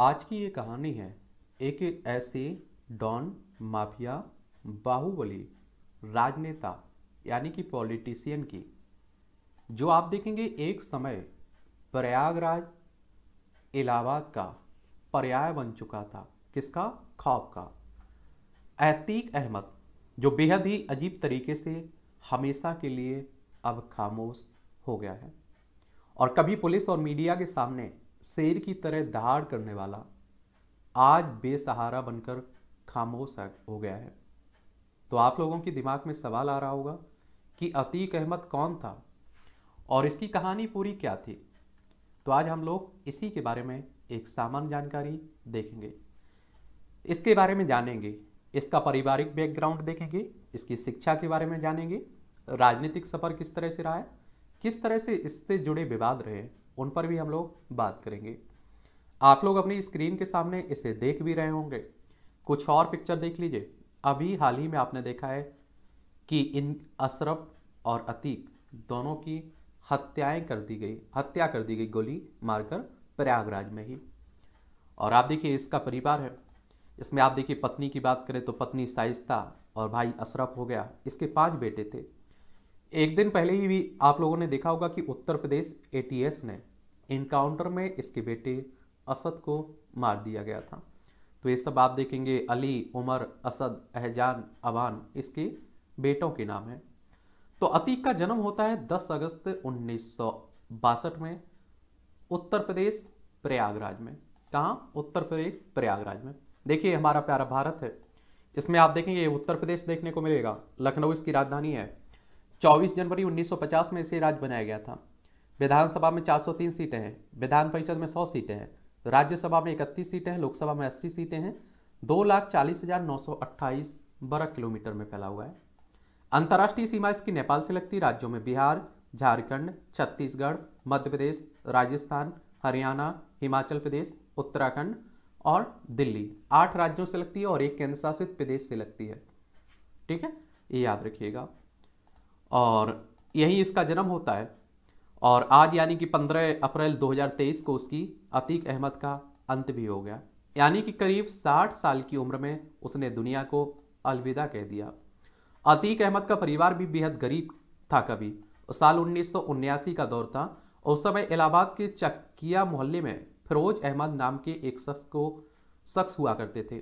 आज की ये कहानी है एक ऐसे डॉन माफिया बाहुबली राजनेता यानी कि पॉलिटिशियन की जो आप देखेंगे एक समय प्रयागराज इलाहाबाद का पर्याय बन चुका था किसका खौफ का अतीक अहमद जो बेहद ही अजीब तरीके से हमेशा के लिए अब खामोश हो गया है और कभी पुलिस और मीडिया के सामने शेर की तरह दहाड़ करने वाला आज बेसहारा बनकर खामोश हो गया है तो आप लोगों के दिमाग में सवाल आ रहा होगा कि अतीक अहमद कौन था और इसकी कहानी पूरी क्या थी तो आज हम लोग इसी के बारे में एक सामान्य जानकारी देखेंगे इसके बारे में जानेंगे इसका पारिवारिक बैकग्राउंड देखेंगे इसकी शिक्षा के बारे में जानेंगे राजनीतिक सफर किस तरह से रहा है किस तरह से इससे जुड़े विवाद रहे उन पर भी हम लोग बात करेंगे आप लोग अपनी स्क्रीन के सामने इसे देख भी रहे होंगे कुछ और पिक्चर देख लीजिए अभी हाल ही में आपने देखा है कि इन अशरफ और अतीक दोनों की हत्याएं कर दी गई हत्या कर दी गई गोली मारकर प्रयागराज में ही और आप देखिए इसका परिवार है इसमें आप देखिए पत्नी की बात करें तो पत्नी साइस्ता और भाई अशरफ हो गया इसके पांच बेटे थे एक दिन पहले ही भी आप लोगों ने देखा होगा कि उत्तर प्रदेश एटीएस ने इनकाउंटर में इसके बेटे असद को मार दिया गया था तो ये सब आप देखेंगे अली उमर असद एहजान अवान इसके बेटों के नाम हैं तो अतीक का जन्म होता है 10 अगस्त उन्नीस में उत्तर प्रदेश प्रयागराज में कहाँ उत्तर प्रदेश प्रयागराज में देखिए हमारा प्यारा भारत है इसमें आप देखेंगे उत्तर प्रदेश देखने को मिलेगा लखनऊ इसकी राजधानी है 24 जनवरी 1950 में इसे राज्य बनाया गया था विधानसभा में 403 सीटें हैं विधान परिषद में 100 सीटें हैं राज्यसभा में इकतीस सीटें हैं लोकसभा में अस्सी सीटें हैं दो लाख चालीस हजार नौ सौ अट्ठाईस वर्ग किलोमीटर में फैला हुआ है अंतर्राष्ट्रीय सीमा इसकी नेपाल से लगती राज्यों में बिहार झारखंड छत्तीसगढ़ मध्य प्रदेश राजस्थान हरियाणा हिमाचल प्रदेश उत्तराखंड और दिल्ली आठ राज्यों से लगती है और एक केंद्र शासित प्रदेश से लगती है ठीक है ये याद रखिएगा और यही इसका जन्म होता है और आज यानी कि 15 अप्रैल 2023 को उसकी अतीक अहमद का अंत भी हो गया यानी कि करीब 60 साल की उम्र में उसने दुनिया को अलविदा कह दिया अतीक अहमद का परिवार भी बेहद गरीब था कभी साल उन्नीस का दौर था उस समय इलाहाबाद के चकिया मोहल्ले में फिरोज अहमद नाम के एक शख्स को शख्स हुआ करते थे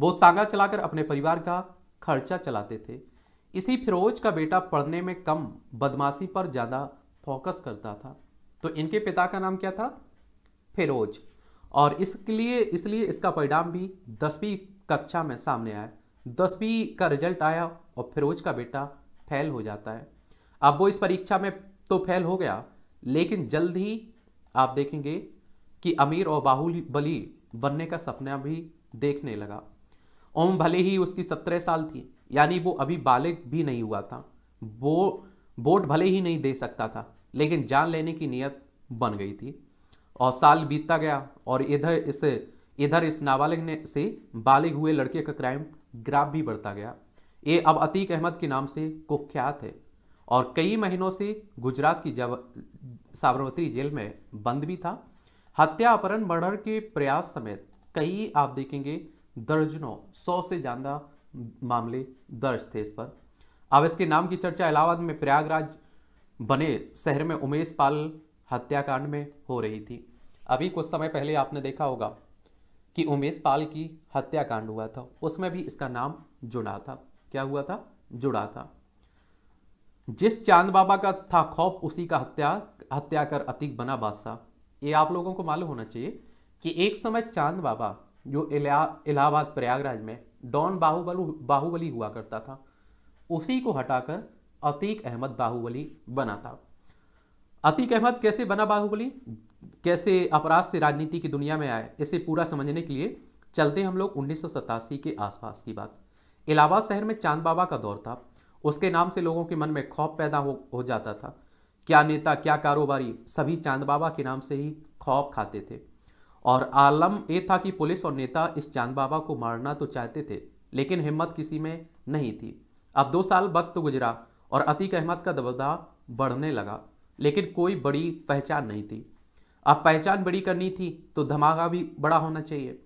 वो तांगा चलाकर अपने परिवार का खर्चा चलाते थे इसी फिरोज का बेटा पढ़ने में कम बदमाशी पर ज़्यादा फोकस करता था तो इनके पिता का नाम क्या था फिरोज और इसके लिए इसलिए इसका परिणाम भी दसवीं कक्षा में सामने आया दसवीं का रिजल्ट आया और फिरोज का बेटा फेल हो जाता है अब वो इस परीक्षा में तो फेल हो गया लेकिन जल्द ही आप देखेंगे कि अमीर और बाहुबली बनने का सपना भी देखने लगा ओम भले ही उसकी सत्रह साल थी यानी वो अभी बालिग भी नहीं हुआ था वो वोट भले ही नहीं दे सकता था लेकिन जान लेने की नीयत बन गई थी और साल बीतता गया और इधर इस इधर इस नाबालिग ने से बालिग हुए लड़के का क्राइम ग्राफ भी बढ़ता गया ये अब अतीक अहमद के नाम से कुख्यात है और कई महीनों से गुजरात की जब साबरमती जेल में बंद भी था हत्या अपहरण मर्डर के प्रयास समेत कई आप देखेंगे दर्जनों सौ से ज़्यादा मामले दर्ज थे इस पर अब इसके नाम की चर्चा इलाहाबाद में प्रयागराज बने शहर में उमेश पाल हत्याकांड में हो रही थी अभी कुछ समय पहले आपने देखा होगा कि उमेश पाल की हत्याकांड हुआ था उसमें भी इसका नाम जुड़ा था क्या हुआ था जुड़ा था जिस चांद बाबा का था खौफ उसी का हत्या हत्या कर अतीक बना बादशाह ये आप लोगों को मालूम होना चाहिए कि एक समय चांद बाबा जो इलाहाबाद प्रयागराज में डॉन बाहुबलू बाहुबली हुआ करता था उसी को हटाकर अतीक अहमद बाहुबली बना था अतीक अहमद कैसे बना बाहुबली कैसे अपराध से राजनीति की दुनिया में आए इसे पूरा समझने के लिए चलते हम लोग उन्नीस के आसपास की बात इलाहाबाद शहर में चांद बाबा का दौर था उसके नाम से लोगों के मन में खौफ पैदा हो, हो जाता था क्या नेता क्या कारोबारी सभी चांद बाबा के नाम से ही खौफ खाते थे और आलम ये था कि पुलिस और नेता इस चांद बाबा को मारना तो चाहते थे लेकिन हिम्मत किसी में नहीं थी अब दो साल वक्त तो गुजरा और अतीक अहमद का दबदबा बढ़ने लगा लेकिन कोई बड़ी पहचान नहीं थी अब पहचान बड़ी करनी थी तो धमाका भी बड़ा होना चाहिए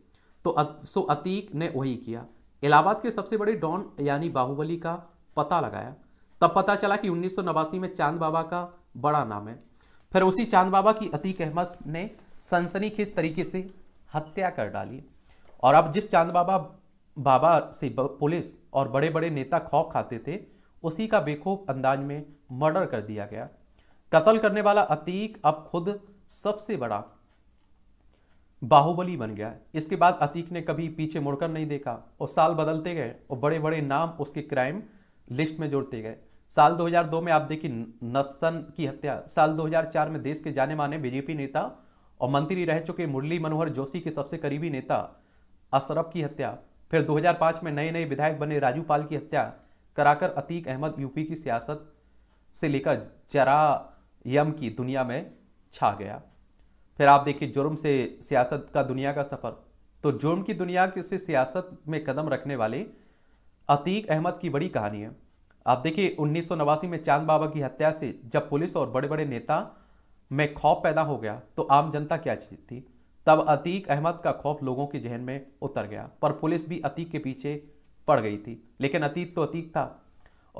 तो अत, सो अतीक ने वही किया इलाहाबाद के सबसे बड़े डॉन यानी बाहुबली का पता लगाया तब पता चला कि उन्नीस में चांद बाबा का बड़ा नाम है फिर उसी चांद बाबा की अतीक अहमद ने सनसनीखेज तरीके से हत्या कर डाली और अब जिस चांद बाबा बाबा से पुलिस और बड़े बड़े नेता खौफ खाते थे उसी का बेखूब अंदाज में मर्डर कर दिया गया कत्ल करने वाला अतीक अब खुद सबसे बड़ा बाहुबली बन गया इसके बाद अतीक ने कभी पीछे मुड़कर नहीं देखा और साल बदलते गए और बड़े बड़े नाम उसके क्राइम लिस्ट में जोड़ते गए साल 2002 में आप देखिए नस्सन की हत्या साल 2004 में देश के जाने माने बीजेपी नेता और मंत्री रह चुके मुरली मनोहर जोशी के सबसे करीबी नेता अशरफ की हत्या फिर 2005 में नए नए विधायक बने राजू पाल की हत्या कराकर अतीक अहमद यूपी की सियासत से लेकर यम की दुनिया में छा गया फिर आप देखिए जुर्म से सियासत का दुनिया का सफ़र तो जुर्म की दुनिया से सियासत में कदम रखने वाले अतीक अहमद की बड़ी कहानी है आप देखिए उन्नीस में चांद बाबा की हत्या से जब पुलिस और बड़े बड़े नेता में खौफ पैदा हो गया तो आम जनता क्या चीज थी तब अतीक अहमद का खौफ लोगों के जहन में उतर गया पर पुलिस भी अतीक के पीछे पड़ गई थी लेकिन अतीक तो अतीक था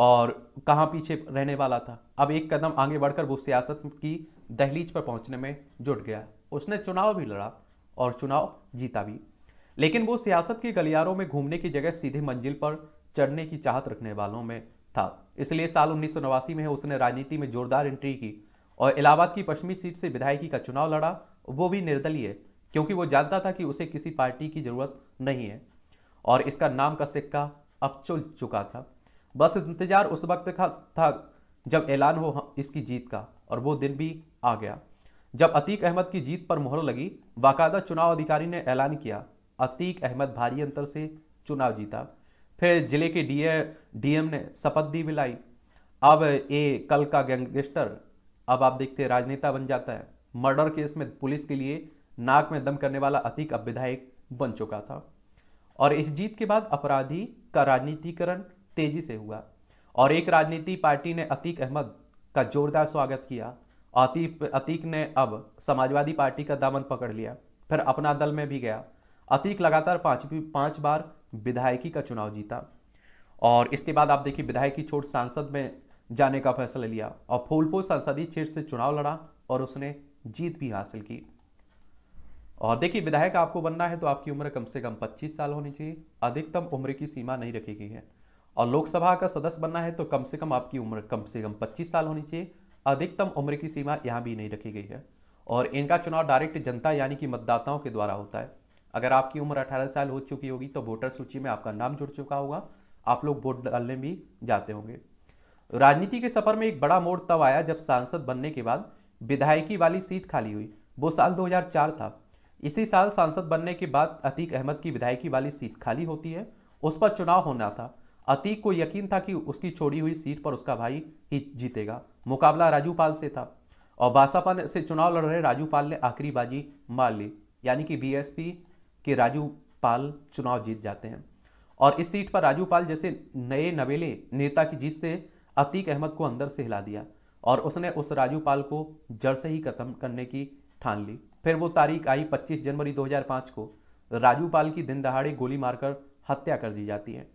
और कहाँ पीछे रहने वाला था अब एक कदम आगे बढ़कर वो सियासत की दहलीज पर पहुँचने में जुट गया उसने चुनाव भी लड़ा और चुनाव जीता भी लेकिन वो सियासत के गलियारों में घूमने की जगह सीधे मंजिल पर चढ़ने की चाहत रखने वालों में था इसलिए साल उन्नीस में उसने राजनीति में जोरदार एंट्री की और इलाहाबाद की पश्चिमी सीट से विधायकी का चुनाव लड़ा वो भी निर्दलीय क्योंकि वो जानता था कि उसे किसी पार्टी की जरूरत नहीं है और इसका नाम का सिक्का अब चुल चुका था बस इंतजार उस वक्त का था जब ऐलान हो इसकी जीत का और वो दिन भी आ गया जब अतीक अहमद की जीत पर मोहर लगी बाकायदा चुनाव अधिकारी ने ऐलान किया अतीक अहमद भारी अंतर से चुनाव जीता फिर जिले के डीए डीएम ने शपथ दी मिलाई अब ये कल का गैंगस्टर अब आप देखते हैं राजनेता बन जाता है मर्डर केस में पुलिस के लिए नाक में दम करने वाला अतीक अब विधायक बन चुका था और इस जीत के बाद अपराधी का राजनीतिकरण तेजी से हुआ और एक राजनीति पार्टी ने अतीक अहमद का जोरदार स्वागत किया अतीक अतीक ने अब समाजवादी पार्टी का दामन पकड़ लिया फिर अपना दल में भी गया अतीक लगातार पांच पांच बार विधायकी का चुनाव जीता और इसके बाद आप देखिए विधायकी छोड़ सांसद में जाने का फैसला लिया और फूलपुर संसदीय क्षेत्र से चुनाव लड़ा और उसने जीत भी हासिल की और देखिए विधायक आपको बनना है तो आपकी उम्र कम से कम 25 साल होनी चाहिए अधिकतम उम्र की सीमा नहीं रखी गई है और लोकसभा का सदस्य बनना है तो कम से कम आपकी उम्र कम से कम 25 साल होनी चाहिए अधिकतम उम्र की सीमा यहाँ भी नहीं रखी गई है और इनका चुनाव डायरेक्ट जनता यानी कि मतदाताओं के द्वारा होता है अगर आपकी उम्र अठारह साल हो चुकी होगी तो वोटर सूची में आपका नाम जुड़ चुका होगा आप लोग वोट डालने भी जाते होंगे राजनीति के सफर में एक बड़ा मोड़ तब आया जब सांसद बनने के बाद विधायकी वाली सीट खाली हुई वो साल 2004 था इसी साल सांसद बनने के बाद अतीक अहमद की विधायकी वाली सीट खाली होती है उस पर चुनाव होना था अतीक को यकीन था कि उसकी छोड़ी हुई सीट पर उसका भाई ही जीतेगा मुकाबला राजू पाल से था और बासापा से चुनाव लड़ रहे राजू पाल ने आखिरी बाजी मार ली यानी कि बीएसपी के राजू पाल चुनाव जीत जाते हैं और इस सीट पर राजू पाल जैसे नए नवेले नेता की जीत से अतीक अहमद को अंदर से हिला दिया और उसने उस राजू पाल को जड़ से ही खत्म करने की ठान ली फिर वो तारीख आई 25 जनवरी 2005 को राजू पाल की दिन दहाड़े गोली मारकर हत्या कर दी जाती है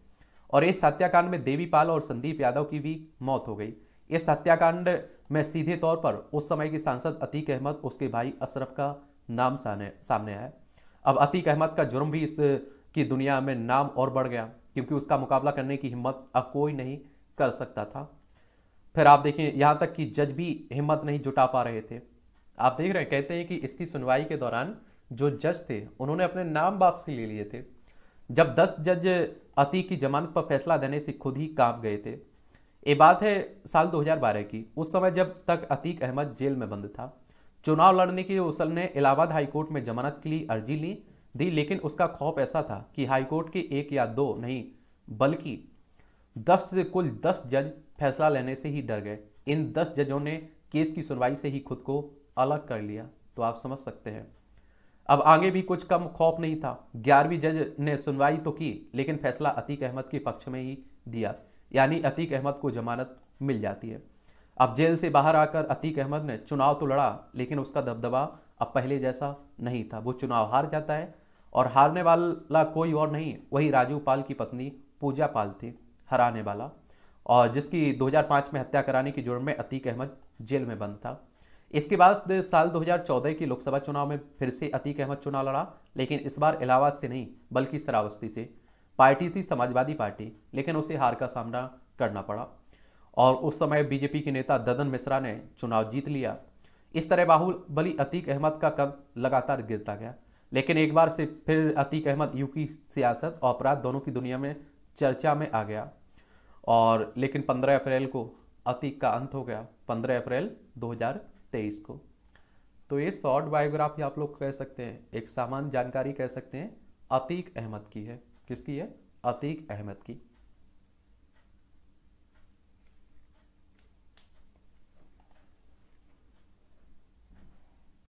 और इस हत्याकांड में देवी पाल और संदीप यादव की भी मौत हो गई इस हत्याकांड में सीधे तौर पर उस समय के सांसद अतीक अहमद उसके भाई अशरफ का नाम सामने आया अब अतीक अहमद का जुर्म भी इस की दुनिया में नाम और बढ़ गया क्योंकि उसका मुकाबला करने की हिम्मत अब कोई नहीं कर सकता था फिर आप देखिए यहाँ तक कि जज भी हिम्मत नहीं जुटा पा रहे थे आप देख रहे हैं कहते हैं कि इसकी सुनवाई के दौरान जो जज थे उन्होंने अपने नाम वापसी ले लिए थे जब दस जज अतीक की जमानत पर फैसला देने से खुद ही कांप गए थे ये बात है साल 2012 की उस समय जब तक अतीक अहमद जेल में बंद था चुनाव लड़ने के लिए उसल ने इलाहाबाद हाईकोर्ट में जमानत के लिए अर्जी ली दी लेकिन उसका खौफ ऐसा था कि हाईकोर्ट के एक या दो नहीं बल्कि दस से कुल दस जज फैसला लेने से ही डर गए इन दस जजों ने केस की सुनवाई से ही खुद को अलग कर लिया तो आप समझ सकते हैं अब आगे भी कुछ कम खौफ नहीं था ग्यारहवीं जज ने सुनवाई तो की लेकिन फैसला अतीक अहमद के पक्ष में ही दिया यानी अतीक अहमद को जमानत मिल जाती है अब जेल से बाहर आकर अतीक अहमद ने चुनाव तो लड़ा लेकिन उसका दबदबा अब पहले जैसा नहीं था वो चुनाव हार जाता है और हारने वाला कोई और नहीं वही राजू पाल की पत्नी पूजा पाल थी हराने वाला और जिसकी 2005 में हत्या कराने की जुर्म में अतीक अहमद जेल में बंद था इसके बाद साल 2014 की लोकसभा चुनाव में फिर से अतीक अहमद चुनाव लड़ा लेकिन इस बार इलाहाबाद से नहीं बल्कि सरावस्ती से पार्टी थी समाजवादी पार्टी लेकिन उसे हार का सामना करना पड़ा और उस समय बीजेपी के नेता ददन मिश्रा ने चुनाव जीत लिया इस तरह बाहुबली अतीक अहमद का कद लगातार गिरता गया लेकिन एक बार से फिर अतीक अहमद की सियासत और अपराध दोनों की दुनिया में चर्चा में आ गया और लेकिन 15 अप्रैल को अतीक का अंत हो गया 15 अप्रैल 2023 को तो ये शॉर्ट बायोग्राफी आप लोग कह सकते हैं एक सामान्य जानकारी कह सकते हैं अतीक अहमद की है किसकी है अतीक अहमद की